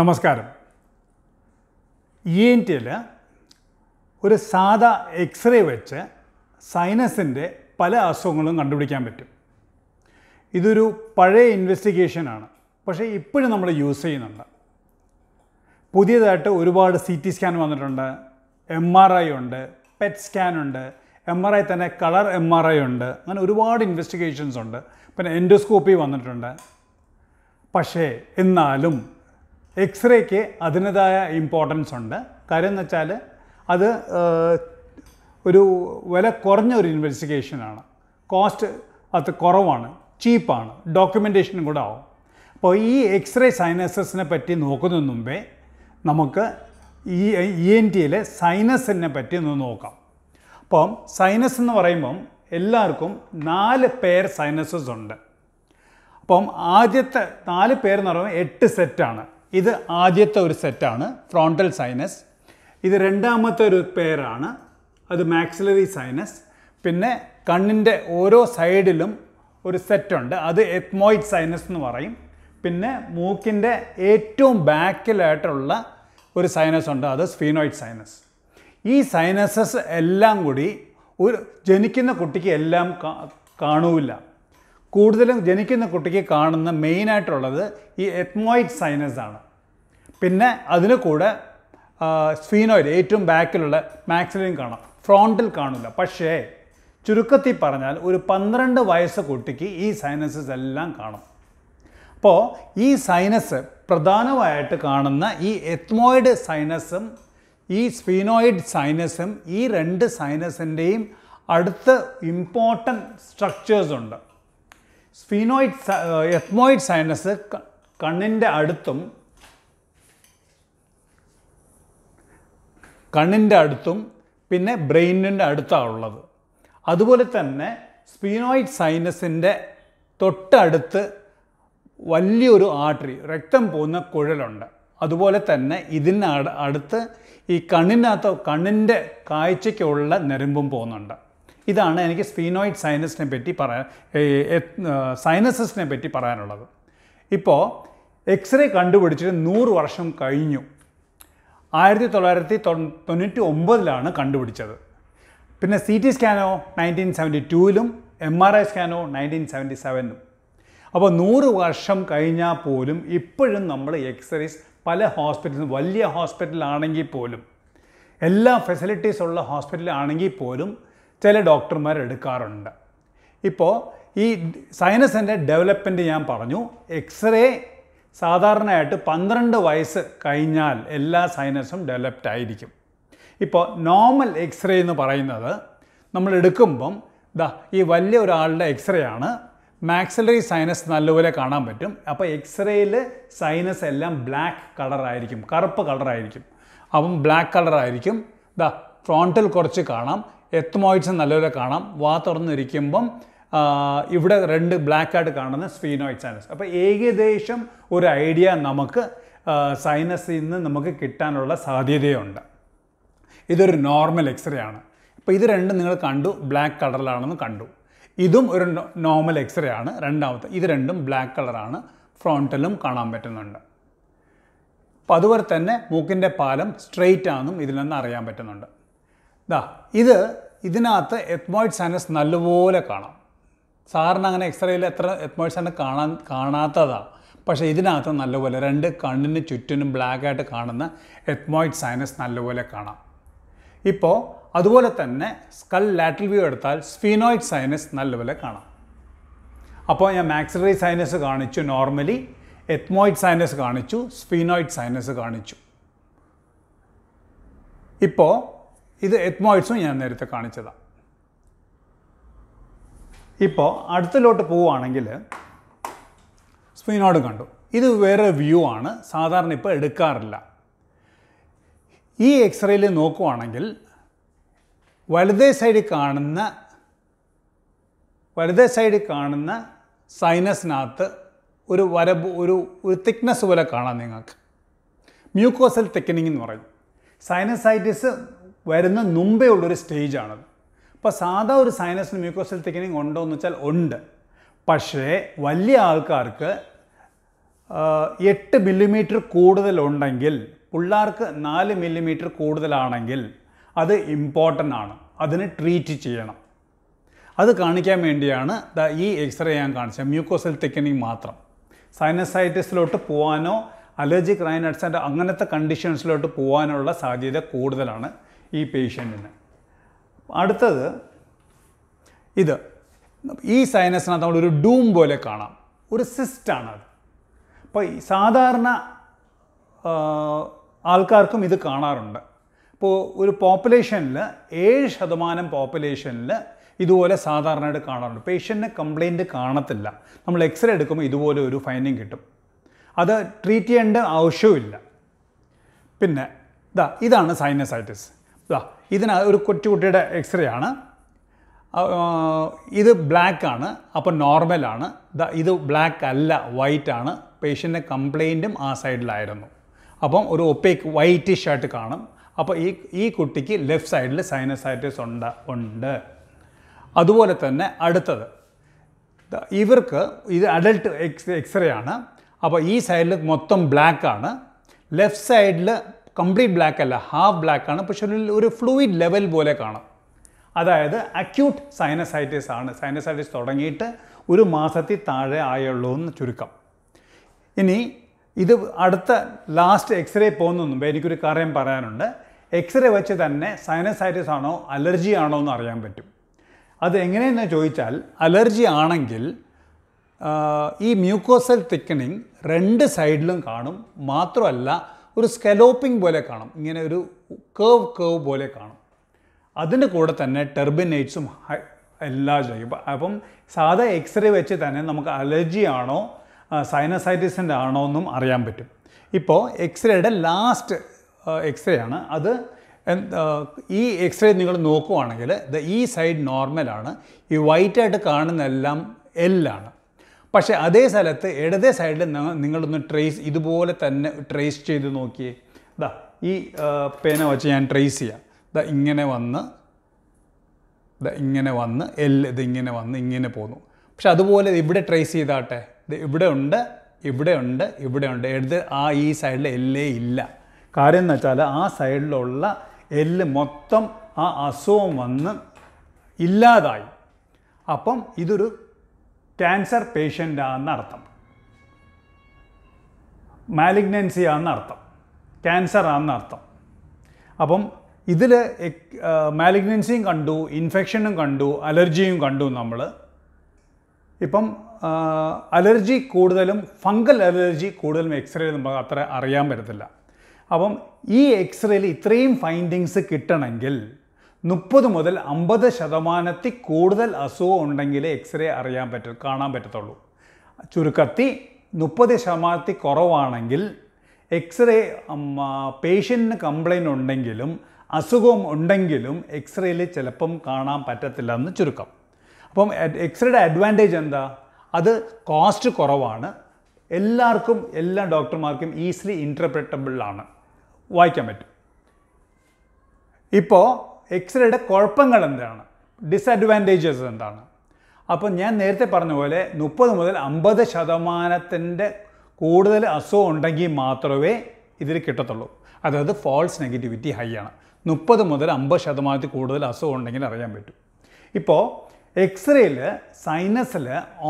നമസ്കാരം E N ടിയിൽ ഒരു സാധാ എക്സ്റേ വെച്ച് സൈനസിൻ്റെ പല അസുഖങ്ങളും കണ്ടുപിടിക്കാൻ പറ്റും ഇതൊരു പഴയ ഇൻവെസ്റ്റിഗേഷനാണ് പക്ഷേ ഇപ്പോഴും നമ്മൾ യൂസ് ചെയ്യുന്നുണ്ട് പുതിയതായിട്ട് ഒരുപാട് സി ടി സ്കാൻ വന്നിട്ടുണ്ട് എം ആർ ഐ ഉണ്ട് പെറ്റ് സ്കാൻ ഉണ്ട് എം ആർ ഐ തന്നെ കളർ എം ആർ ഐ ഉണ്ട് അങ്ങനെ ഒരുപാട് ഇൻവെസ്റ്റിഗേഷൻസ് ഉണ്ട് പിന്നെ എൻഡോസ്കോപ്പി വന്നിട്ടുണ്ട് പക്ഷേ എന്നാലും എക്സ്റേക്ക് അതിൻ്റെതായ ഇമ്പോർട്ടൻസ് ഉണ്ട് കാര്യം എന്ന് വെച്ചാൽ അത് ഒരു വില കുറഞ്ഞ ഒരു ഇൻവെസ്റ്റിഗേഷനാണ് കോസ്റ്റ് അത് കുറവാണ് ചീപ്പാണ് ഡോക്യുമെൻറ്റേഷനും കൂടെ ആവും അപ്പോൾ ഈ എക്സ്റേ സൈനസസിനെ പറ്റി നോക്കുന്നതിന് മുമ്പേ നമുക്ക് ഈ ഇ എൻ e ടിയിലെ സൈനസിനെ പറ്റി ഒന്ന് നോക്കാം അപ്പം സൈനസ് എന്ന് പറയുമ്പം എല്ലാവർക്കും നാല് പേർ സൈനസസ് ഉണ്ട് അപ്പം ആദ്യത്തെ നാല് എന്ന് പറയുമ്പോൾ എട്ട് സെറ്റാണ് ഇത് ആദ്യത്തെ ഒരു സെറ്റാണ് ഫ്രോണ്ടൽ സൈനസ് ഇത് രണ്ടാമത്തെ ഒരു പേരാണ് അത് മാക്സിലറി സൈനസ് പിന്നെ കണ്ണിൻ്റെ ഓരോ സൈഡിലും ഒരു സെറ്റുണ്ട് അത് എത്മോയിഡ് സൈനസ് എന്ന് പറയും പിന്നെ മൂക്കിൻ്റെ ഏറ്റവും ബാക്കിലായിട്ടുള്ള ഒരു സൈനസ് ഉണ്ട് അത് സ്ഫീനോയിഡ് സൈനസ് ഈ സൈനസസ് എല്ലാം കൂടി ഒരു ജനിക്കുന്ന കുട്ടിക്ക് എല്ലാം കാണൂല കൂടുതലും ജനിക്കുന്ന കുട്ടിക്ക് കാണുന്ന മെയിനായിട്ടുള്ളത് ഈ എത്മോയിഡ് സൈനസ് ആണ് പിന്നെ അതിന് കൂടെ സ്ഫീനോയിഡ് ഏറ്റവും ബാക്കിലുള്ള മാക്സിലും കാണാം ഫ്രോണ്ടിൽ കാണില്ല പക്ഷേ ചുരുക്കത്തിൽ പറഞ്ഞാൽ ഒരു പന്ത്രണ്ട് വയസ്സ് കുട്ടിക്ക് ഈ സൈനസസ് എല്ലാം കാണും അപ്പോൾ ഈ സൈനസ് പ്രധാനമായിട്ട് കാണുന്ന ഈ എത്മോയിഡ് സൈനസും ഈ സ്പീനോയിഡ് സൈനസും ഈ രണ്ട് സൈനസിൻ്റെയും അടുത്ത് ഇമ്പോർട്ടൻറ്റ് സ്ട്രക്ചേഴ്സ് ഉണ്ട് സ്പീനോയിഡ് എത്മോയിഡ് സൈനസ് കണ്ണിൻ്റെ അടുത്തും കണ്ണിൻ്റെ അടുത്തും പിന്നെ ബ്രെയിനിൻ്റെ അടുത്താണ് ഉള്ളത് അതുപോലെ തന്നെ സ്പീനോയിഡ് സൈനസിൻ്റെ തൊട്ടടുത്ത് വലിയൊരു ആർട്ടറി രക്തം പോകുന്ന കുഴലുണ്ട് അതുപോലെ തന്നെ ഇതിന് അടുത്ത് ഈ കണ്ണിനകത്ത് കണ്ണിൻ്റെ കാഴ്ചയ്ക്കുള്ള നരമ്പും പോകുന്നുണ്ട് ഇതാണ് എനിക്ക് സ്പീനോയിഡ് സൈനസിനെ പറ്റി പറയാൻ സൈനസസിനെ പറ്റി പറയാനുള്ളത് ഇപ്പോൾ എക്സ്റേ കണ്ടുപിടിച്ചിട്ട് നൂറ് വർഷം കഴിഞ്ഞു ആയിരത്തി തൊള്ളായിരത്തി തൊണ്ണൂറ്റി ഒമ്പതിലാണ് കണ്ടുപിടിച്ചത് പിന്നെ സി ടി സ്കാനോ നയൻറ്റീൻ സെവൻറ്റി ടൂവിലും എം ആർ ഐ സ്കാനോ നയൻറ്റീൻ സെവൻറ്റി സെവനിലും അപ്പോൾ നൂറ് വർഷം കഴിഞ്ഞാൽ പോലും ഇപ്പോഴും നമ്മൾ എക്സ്റേസ് പല ഹോസ്പിറ്റലും വലിയ ഹോസ്പിറ്റലാണെങ്കിൽ പോലും എല്ലാ ഫെസിലിറ്റീസ് ഉള്ള ഹോസ്പിറ്റലാണെങ്കിൽ പോലും ചില ഡോക്ടർമാർ എടുക്കാറുണ്ട് ഇപ്പോൾ ഈ സൈനസിൻ്റെ ഡെവലപ്മെൻറ്റ് ഞാൻ പറഞ്ഞു എക്സ്റേ സാധാരണയായിട്ട് പന്ത്രണ്ട് വയസ്സ് കഴിഞ്ഞാൽ എല്ലാ സൈനസും ഡെവലപ്ഡ് ആയിരിക്കും ഇപ്പോൾ നോർമൽ എക്സ്റേ എന്ന് പറയുന്നത് നമ്മൾ എടുക്കുമ്പം ദാ ഈ വലിയ ഒരാളുടെ എക്സ്റേ ആണ് മാക്സിലറി സൈനസ് നല്ലപോലെ കാണാൻ പറ്റും അപ്പോൾ എക്സ്റേയിൽ സൈനസ് എല്ലാം ബ്ലാക്ക് കളറായിരിക്കും കറുപ്പ് കളറായിരിക്കും അപ്പം ബ്ലാക്ക് കളറായിരിക്കും ദാ ഫ്രോണ്ടിൽ കുറച്ച് കാണാം എത്മോയിഡ്സ് നല്ലപോലെ കാണാം വാ തുറന്നിരിക്കുമ്പം ഇവിടെ രണ്ട് ബ്ലാക്ക് ആയിട്ട് കാണുന്ന സ്ഫീനോയിഡ് സൈനസ് അപ്പോൾ ഏകദേശം ഒരു ഐഡിയ നമുക്ക് സൈനസിൽ നിന്ന് നമുക്ക് കിട്ടാനുള്ള സാധ്യതയുണ്ട് ഇതൊരു നോർമൽ എക്സ്റേ ആണ് അപ്പോൾ ഇത് രണ്ടും നിങ്ങൾ കണ്ടു ബ്ലാക്ക് കളറിലാണെന്ന് കണ്ടു ഇതും ഒരു നോർമൽ എക്സ്റേ ആണ് രണ്ടാമത്തെ ഇത് രണ്ടും ബ്ലാക്ക് കളറാണ് ഫ്രോണ്ടിലും കാണാൻ പറ്റുന്നുണ്ട് അപ്പം അതുപോലെ തന്നെ മൂക്കിൻ്റെ പാലം സ്ട്രെയിറ്റ് ആണെന്നും ഇതിൽ നിന്ന് അറിയാൻ പറ്റുന്നുണ്ട് ഇതാ ഇത് ഇതിനകത്ത് എത്മോയിഡ് സൈനസ് നല്ലപോലെ കാണാം സാറിന് അങ്ങനെ എക്സ്റേയിൽ എത്ര എത്മോഴ്സാണ് കാണാൻ കാണാത്തതാണ് പക്ഷേ ഇതിനകത്ത് നല്ലപോലെ രണ്ട് കണ്ണിന് ചുറ്റിനും ബ്ലാക്കായിട്ട് കാണുന്ന എത്മോയിഡ് സൈനസ് നല്ലപോലെ കാണാം ഇപ്പോൾ അതുപോലെ തന്നെ സ്കൾ ലാറ്റൽ വ്യൂ എടുത്താൽ സ്ഫീനോയിഡ് സൈനസ് നല്ലപോലെ കാണാം അപ്പോൾ ഞാൻ മാക്സിലറി സൈനസ് കാണിച്ചു നോർമലി എത്മോയിഡ് സൈനസ് കാണിച്ചു സ്ഫീനോയിഡ് സൈനസ് കാണിച്ചു ഇപ്പോൾ ഇത് എത്മോയിഡ്സും ഞാൻ നേരത്തെ കാണിച്ചതാണ് ഇപ്പോൾ അടുത്തിലോട്ട് പോവുകയാണെങ്കിൽ സ്പീനോട് കണ്ടു ഇത് വേറെ വ്യൂ ആണ് സാധാരണ ഇപ്പോൾ എടുക്കാറില്ല ഈ എക്സ്റേയിൽ നോക്കുവാണെങ്കിൽ വലുതേ സൈഡിൽ കാണുന്ന വലുതേ സൈഡിൽ കാണുന്ന സൈനസിനകത്ത് ഒരു വര ഒരു ഒരു തിക്നെസ് പോലെ കാണാം നിങ്ങൾക്ക് മ്യൂക്കോസൽ തിക്കനിങ് എന്ന് പറയും സൈനസൈറ്റിസ് വരുന്ന മുമ്പേ ഉള്ളൊരു സ്റ്റേജാണത് ഇപ്പോൾ സാധാ ഒരു സൈനസിന് മ്യൂക്കോസൽ തിക്കനിങ് ഉണ്ടോ എന്ന് വെച്ചാൽ ഉണ്ട് പക്ഷേ വലിയ ആൾക്കാർക്ക് എട്ട് മില്ലിമീറ്റർ കൂടുതലുണ്ടെങ്കിൽ പിള്ളേർക്ക് നാല് മില്ലിമീറ്റർ കൂടുതലാണെങ്കിൽ അത് ഇമ്പോർട്ടൻ്റ് ആണ് അതിനെ ട്രീറ്റ് ചെയ്യണം അത് കാണിക്കാൻ വേണ്ടിയാണ് ഈ എക്സ്റേ ഞാൻ കാണിച്ചത് മ്യൂക്കോസൽ തിക്കനിങ് മാത്രം സൈനസൈറ്റിസിലോട്ട് പോകാനോ അലർജിക് റൈനട്സ് അങ്ങനത്തെ കണ്ടീഷൻസിലോട്ട് പോകാനുള്ള സാധ്യത കൂടുതലാണ് ഈ പേഷ്യൻറ്റിന് അടുത്തത് ഇത് ഈ സൈനസിനകത്ത് ഒരു ഡൂം പോലെ കാണാം ഒരു സിസ്റ്റാണ് അത് അപ്പോൾ സാധാരണ ആൾക്കാർക്കും ഇത് കാണാറുണ്ട് ഇപ്പോൾ ഒരു പോപ്പുലേഷനിൽ ഏഴ് ശതമാനം പോപ്പുലേഷനിൽ ഇതുപോലെ സാധാരണയായിട്ട് കാണാറുണ്ട് പേഷ്യൻറ്റിന് കംപ്ലയിൻറ്റ് കാണത്തില്ല നമ്മൾ എക്സ്റേ എടുക്കുമ്പോൾ ഇതുപോലെ ഒരു ഫൈനിങ് കിട്ടും അത് ട്രീറ്റ് ചെയ്യേണ്ട ആവശ്യമില്ല പിന്നെ ഇതാ ഇതാണ് സൈനസൈറ്റിസ് ഇതാ ഇതിന് ഒരു കുട്ടിയുടെ എക്സ്റേ ആണ് ഇത് ബ്ലാക്ക് ആണ് അപ്പോൾ നോർമലാണ് ഇത് ബ്ലാക്ക് അല്ല വൈറ്റ് ആണ് പേഷ്യൻ്റെ കംപ്ലയിൻറ്റും ആ സൈഡിലായിരുന്നു അപ്പം ഒരു ഒപ്പേക്ക് വൈറ്റ് ഷർട്ട് കാണും അപ്പോൾ ഈ ഈ കുട്ടിക്ക് ലെഫ്റ്റ് സൈഡിൽ സൈനസൈറ്റിസ് ഉണ്ട് ഉണ്ട് അതുപോലെ തന്നെ അടുത്തത് ഇവർക്ക് ഇത് അഡൽട്ട് എക്സ് എക്സ്റേ ആണ് അപ്പോൾ ഈ സൈഡിൽ മൊത്തം ബ്ലാക്ക് ആണ് ലെഫ്റ്റ് സൈഡിൽ കംപ്ലീറ്റ് ബ്ലാക്ക് അല്ല ഹാഫ് ബ്ലാക്ക് ആണ് പക്ഷെ ഒരു ഒരു ഫ്ലൂയിഡ് ലെവൽ പോലെ കാണാം അതായത് അക്യൂട്ട് സൈനസൈറ്റിസ് ആണ് സൈനസൈറ്റിസ് തുടങ്ങിയിട്ട് ഒരു മാസത്തിൽ താഴെ ആയുള്ളൂ എന്ന് ചുരുക്കം ഇനി ഇത് അടുത്ത ലാസ്റ്റ് എക്സ്റേ പോകുന്നൊന്നും എനിക്കൊരു കാര്യം പറയാനുണ്ട് എക്സ്റേ വെച്ച് തന്നെ സൈനസൈറ്റിസ് ആണോ അലർജി ആണോ എന്ന് അറിയാൻ പറ്റും അത് എങ്ങനെയെന്ന് ചോദിച്ചാൽ അലർജി ആണെങ്കിൽ ഈ മ്യൂക്കോസൽ തിക്കനിങ് രണ്ട് സൈഡിലും കാണും മാത്രമല്ല ഒരു സ്കലോപ്പിംഗ് പോലെ കാണും ഇങ്ങനെ ഒരു കേവ് കേവ് പോലെ കാണും അതിൻ്റെ കൂടെ തന്നെ ടെർബിനേറ്റ്സും എല്ലാം ചെയ്യും അപ്പം സാധാ എക്സ്റേ വെച്ച് തന്നെ നമുക്ക് അലർജി ആണോ സൈനസൈറ്റിസിൻ്റെ ആണോ എന്നും അറിയാൻ പറ്റും ഇപ്പോൾ എക്സ്റേയുടെ ലാസ്റ്റ് എക്സ്റേ ആണ് അത് ഈ എക്സ്റേ നിങ്ങൾ നോക്കുവാണെങ്കിൽ ദ ഈ സൈഡ് നോർമലാണ് ഈ വൈറ്റായിട്ട് കാണുന്നതെല്ലാം എല്ലാം എല്ലാണ് പക്ഷേ അതേ സ്ഥലത്ത് ഇടതേ സൈഡിൽ നിങ്ങളൊന്ന് ട്രേസ് ഇതുപോലെ തന്നെ ട്രേസ് ചെയ്ത് നോക്കിയേ ഇതാ ഈ പേന വെച്ച് ഞാൻ ട്രേസ് ചെയ്യാം ഇതാ ഇങ്ങനെ വന്ന് ഇതാ ഇങ്ങനെ വന്ന് ഇത് ഇങ്ങനെ വന്ന് ഇങ്ങനെ പോന്നു പക്ഷെ അതുപോലെ ഇവിടെ ട്രേസ് ചെയ്താട്ടെ ഇത് ഇവിടെ ഉണ്ട് ഇവിടെ ഉണ്ട് ഇവിടെ ഉണ്ട് എടുത്ത് ആ ഈ സൈഡിൽ എല്ലേ ഇല്ല കാര്യം എന്ന് വെച്ചാൽ ആ സൈഡിലുള്ള എല്ല് മൊത്തം ആ അസുഖം വന്ന് ഇല്ലാതായി അപ്പം ഇതൊരു ക്യാൻസർ പേഷ്യൻ്റ് ആണെന്ന് അർത്ഥം മാലിഗ്നൻസി ആണെന്ന് അർത്ഥം ക്യാൻസർ ആണെന്ന് അർത്ഥം അപ്പം ഇതിൽ മാലിഗ്നൻസിയും കണ്ടു ഇൻഫെക്ഷനും കണ്ടു അലർജിയും കണ്ടു നമ്മൾ ഇപ്പം അലർജി കൂടുതലും ഫംഗൽ അലർജി കൂടുതലും എക്സ്റേയിൽ നമുക്ക് അത്ര അറിയാൻ പറ്റത്തില്ല അപ്പം ഈ എക്സ്റേയിൽ ഇത്രയും ഫൈൻഡിങ്സ് കിട്ടണമെങ്കിൽ മുപ്പത് മുതൽ അമ്പത് ശതമാനത്തിൽ കൂടുതൽ അസുഖം ഉണ്ടെങ്കിലേ എക്സ്റേ അറിയാൻ പറ്റും കാണാൻ പറ്റത്തുള്ളൂ ചുരുക്കത്തിൽ മുപ്പത് ശതമാനത്തിൽ കുറവാണെങ്കിൽ എക്സ്റേ പേഷ്യൻറ്റിന് കംപ്ലൈൻറ്റ് ഉണ്ടെങ്കിലും അസുഖം ഉണ്ടെങ്കിലും എക്സ്റേയിൽ ചിലപ്പം കാണാൻ പറ്റത്തില്ല എന്ന് ചുരുക്കം അപ്പം എക്സ്റേയുടെ അഡ്വാൻറ്റേജ് എന്താ അത് കോസ്റ്റ് കുറവാണ് എല്ലാവർക്കും എല്ലാ ഡോക്ടർമാർക്കും ഈസിലി ആണ് വായിക്കാൻ പറ്റും ഇപ്പോൾ എക്സ്റേയുടെ കുഴപ്പങ്ങൾ എന്താണ് ഡിസഡ്വാൻറ്റേജസ് എന്താണ് അപ്പം ഞാൻ നേരത്തെ പറഞ്ഞ പോലെ മുപ്പത് മുതൽ അമ്പത് ശതമാനത്തിൻ്റെ കൂടുതൽ അസുഖം ഉണ്ടെങ്കിൽ മാത്രമേ ഇതിൽ കിട്ടത്തുള്ളൂ അതായത് ഫോൾസ് നെഗറ്റിവിറ്റി ഹൈ ആണ് മുപ്പത് മുതൽ അമ്പത് ശതമാനത്തിൽ കൂടുതൽ അസുഖം ഉണ്ടെങ്കിൽ അറിയാൻ പറ്റും ഇപ്പോൾ എക്സ്റേയിൽ സൈനസിൽ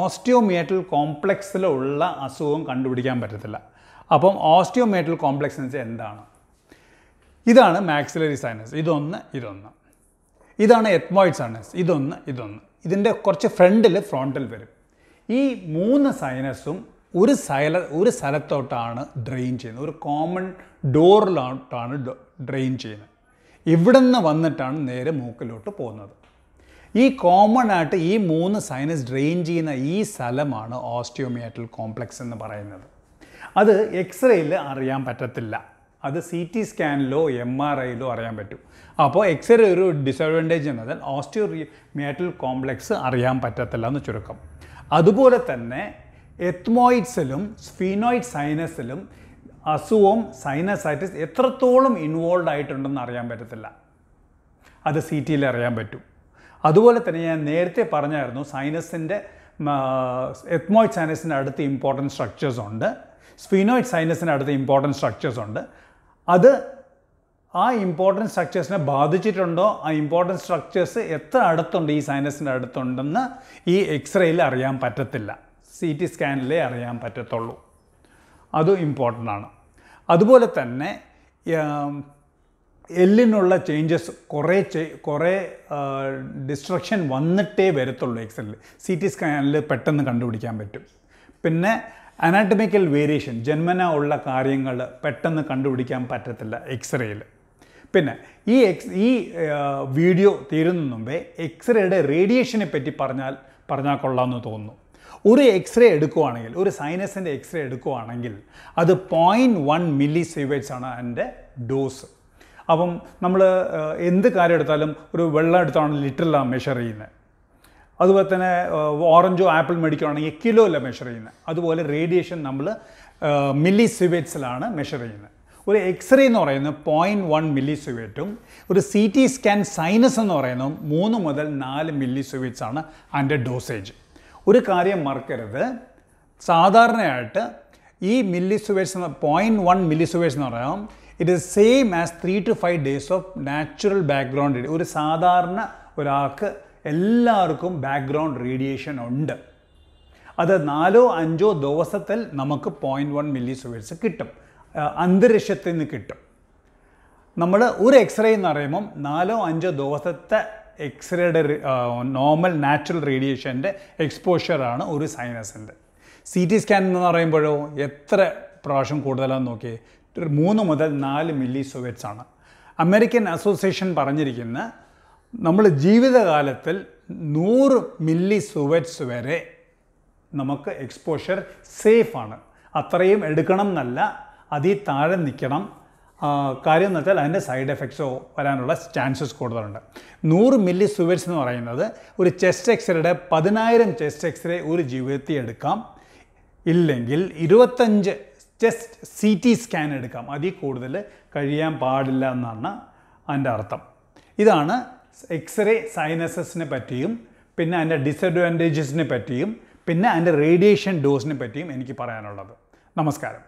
ഓസ്റ്റിയോമിയറ്റൽ കോംപ്ലക്സിലുള്ള അസുഖം കണ്ടുപിടിക്കാൻ പറ്റത്തില്ല അപ്പം ഓസ്റ്റിയോമിയറ്റൽ കോംപ്ലക്സ് എന്ന് വെച്ചാൽ എന്താണ് ഇതാണ് മാക്സിലറി സൈനസ് ഇതൊന്ന് ഇതൊന്ന് ഇതാണ് എത്മോയിഡ് സൈനസ് ഇതൊന്ന് ഇതൊന്ന് ഇതിൻ്റെ കുറച്ച് ഫ്രണ്ടിൽ ഫ്രോണ്ടിൽ വരും ഈ മൂന്ന് സൈനസും ഒരു സൈല ഒരു സ്ഥലത്തോട്ടാണ് ഡ്രെയിൻ ചെയ്യുന്നത് ഒരു കോമൺ ഡോറിലോട്ടാണ് ഡ്രെയിൻ ചെയ്യുന്നത് ഇവിടെ നിന്ന് വന്നിട്ടാണ് നേരെ മൂക്കിലോട്ട് പോകുന്നത് ഈ കോമൺ ആയിട്ട് ഈ മൂന്ന് സൈനസ് ഡ്രെയിൻ ചെയ്യുന്ന ഈ സ്ഥലമാണ് ഓസ്റ്റിയോമിയാറ്റൽ കോംപ്ലക്സ് എന്ന് പറയുന്നത് അത് എക്സ്റേയിൽ അറിയാൻ പറ്റത്തില്ല അത് സി ടി സ്കാനിലോ എം ആർ ഐയിലോ അറിയാൻ പറ്റും അപ്പോൾ എക്സ്റേ ഒരു ഡിസഡ്വാൻറ്റേജ് എന്നത് ഓസ്റ്റിയോ മേറ്റൽ കോംപ്ലക്സ് അറിയാൻ പറ്റത്തില്ല എന്ന് ചുരുക്കം അതുപോലെ തന്നെ എത്മോയിഡ്സിലും സ്ഫീനോയിഡ് സൈനസിലും അസുഖവും സൈനസൈറ്റിസ് എത്രത്തോളം ഇൻവോൾവ് ആയിട്ടുണ്ടെന്ന് അറിയാൻ പറ്റത്തില്ല അത് സി ടിയിൽ അറിയാൻ പറ്റും അതുപോലെ തന്നെ ഞാൻ നേരത്തെ പറഞ്ഞായിരുന്നു സൈനസിൻ്റെ എത്മോയിഡ് സൈനസിൻ്റെ അടുത്ത് ഇമ്പോർട്ടൻറ്റ് സ്ട്രക്ചേഴ്സ് ഉണ്ട് സ്ഫീനോയിഡ് സൈനസിൻ്റെ അടുത്ത് ഇമ്പോർട്ടൻറ്റ് സ്ട്രക്ചേഴ്സ് ഉണ്ട് അത് ആ ഇമ്പോർട്ടൻറ്റ് സ്ട്രക്ചേഴ്സിനെ ബാധിച്ചിട്ടുണ്ടോ ആ ഇമ്പോർട്ടൻറ്റ് സ്ട്രക്ചേഴ്സ് എത്ര അടുത്തുണ്ട് ഈ സൈനസിൻ്റെ അടുത്തുണ്ടെന്ന് ഈ എക്സ്റേയിൽ അറിയാൻ പറ്റത്തില്ല സി ടി സ്കാനിലേ അറിയാൻ പറ്റത്തുള്ളൂ അതും ഇമ്പോർട്ടൻ്റ് ആണ് അതുപോലെ തന്നെ എല്ലിനുള്ള ചേഞ്ചസ് കുറേ കുറേ ഡിസ്ട്രക്ഷൻ വന്നിട്ടേ വരത്തുള്ളൂ എക്സ്റേയിൽ സി ടി സ്കാനിൽ പെട്ടെന്ന് കണ്ടുപിടിക്കാൻ പറ്റും പിന്നെ അനാറ്റമിക്കൽ വേരിയേഷൻ ജന്മന ഉള്ള കാര്യങ്ങൾ പെട്ടെന്ന് കണ്ടുപിടിക്കാൻ പറ്റത്തില്ല എക്സ്റേയിൽ പിന്നെ ഈ എക്സ് ഈ വീഡിയോ തീരുന്ന മുമ്പേ എക്സ്റേയുടെ റേഡിയേഷനെ പറ്റി പറഞ്ഞാൽ പറഞ്ഞാൽ കൊള്ളാമെന്ന് തോന്നുന്നു ഒരു എക്സ്റേ എടുക്കുവാണെങ്കിൽ ഒരു സൈനസിൻ്റെ എക്സ്റേ എടുക്കുവാണെങ്കിൽ അത് പോയിൻറ്റ് വൺ മില്ലി സീവേറ്റ്സ് ആണ് അതിൻ്റെ ഡോസ് അപ്പം നമ്മൾ എന്ത് കാര്യം എടുത്താലും ഒരു വെള്ളം എടുത്താണ് ലിറ്ററിലാണ് മെഷർ ചെയ്യുന്നത് അതുപോലെ തന്നെ ഓറഞ്ചോ ആപ്പിൾ മേടിക്കുകയാണെങ്കിൽ കിലോയില്ല മെഷർ ചെയ്യുന്നത് അതുപോലെ റേഡിയേഷൻ നമ്മൾ മില്ലി സിവേറ്റ്സിലാണ് മെഷർ ചെയ്യുന്നത് ഒരു എക്സ്റേ എന്ന് പറയുന്നത് പോയിൻറ്റ് വൺ മില്ലി സിവേറ്റും ഒരു സി ടി സ്കാൻ സൈനസ് എന്ന് പറയുന്നത് മൂന്ന് മുതൽ നാല് മില്ലി സിവേറ്റ്സ് ആണ് അതിൻ്റെ ഡോസേജ് ഒരു കാര്യം മറക്കരുത് സാധാരണയായിട്ട് ഈ മില്ലി സിവേറ്റ്സ് എന്ന പോയിൻറ്റ് വൺ മില്ലി സിവേറ്റ്സ് എന്ന് പറയാം it is same as three to five days of natural background ഒരു സാധാരണ ഒരാൾക്ക് എല്ലാവർക്കും ബാക്ക്ഗ്രൗണ്ട് റേഡിയേഷൻ ഉണ്ട് അത് നാലോ അഞ്ചോ ദിവസത്തിൽ നമുക്ക് പോയിൻറ്റ് വൺ മില്ലി സുവേഴ്സ് കിട്ടും അന്തരീക്ഷത്തിൽ നിന്ന് കിട്ടും നമ്മൾ ഒരു എക്സ്റേ എന്ന് പറയുമ്പം നാലോ അഞ്ചോ ദിവസത്തെ എക്സ്റേയുടെ നോർമൽ നാച്ചുറൽ റേഡിയേഷൻ്റെ എക്സ്പോഷറാണ് ഒരു സൈനസിൻ്റെ സി ടി സ്കാൻ എന്ന് പറയുമ്പോഴോ എത്ര പ്രാവശ്യം കൂടുതലാണെന്ന് നോക്കിയേ മൂന്ന് മുതൽ നാല് മില്ലി സുവേറ്റ്സ് ആണ് അമേരിക്കൻ അസോസിയേഷൻ പറഞ്ഞിരിക്കുന്ന നമ്മൾ ജീവിതകാലത്തിൽ നൂറ് മില്ലി സുവറ്റ്സ് വരെ നമുക്ക് എക്സ്പോഷർ സേഫാണ് അത്രയും എടുക്കണം എന്നല്ല അതിൽ താഴെ നിൽക്കണം കാര്യം എന്ന് വെച്ചാൽ അതിൻ്റെ സൈഡ് എഫക്ട്സോ വരാനുള്ള ചാൻസസ് കൂടുതലുണ്ട് നൂറ് മില്ലി സുവേറ്റ്സ് എന്ന് പറയുന്നത് ഒരു ചെസ്റ്റ് എക്സ്റേയുടെ പതിനായിരം ചെസ്റ്റ് എക്സ്റേ ഒരു ജീവിതത്തിൽ എടുക്കാം ഇല്ലെങ്കിൽ ഇരുപത്തഞ്ച് ചെസ്റ്റ് സി ടി സ്കാൻ എടുക്കാം അതിൽ കൂടുതൽ കഴിയാൻ പാടില്ല എന്നാണ് അതിൻ്റെ അർത്ഥം ഇതാണ് എക്സ്റേ സൈനസസിനെ പറ്റിയും പിന്നെ അതിൻ്റെ ഡിസഡ്വാൻറ്റേജസിനെ പറ്റിയും പിന്നെ അതിൻ്റെ റേഡിയേഷൻ ഡോസിനെ പറ്റിയും എനിക്ക് പറയാനുള്ളത് നമസ്കാരം